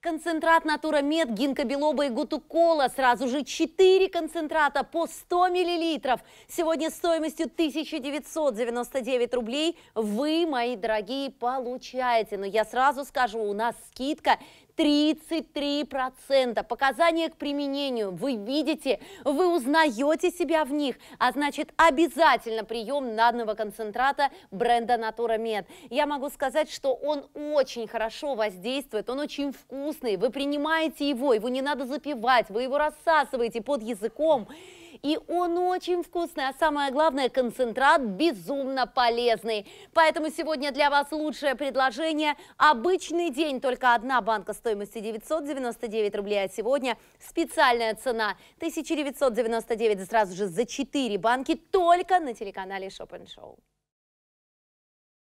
Концентрат Натура Мед, Гинка Белоба и Гутукола. Сразу же 4 концентрата по 100 миллилитров. Сегодня стоимостью 1999 рублей вы, мои дорогие, получаете. Но я сразу скажу, у нас скидка 33%. Показания к применению вы видите, вы узнаете себя в них, а значит обязательно прием надного концентрата бренда Natura Med. Я могу сказать, что он очень хорошо воздействует, он очень вкусный, вы принимаете его, его не надо запивать, вы его рассасываете под языком и он очень вкусный, а самое главное, концентрат безумно полезный. Поэтому сегодня для вас лучшее предложение. Обычный день только одна банка стоит стоимостью 999 рублей, а сегодня специальная цена 1999 сразу же за 4 банки только на телеканале Шопен Шоу.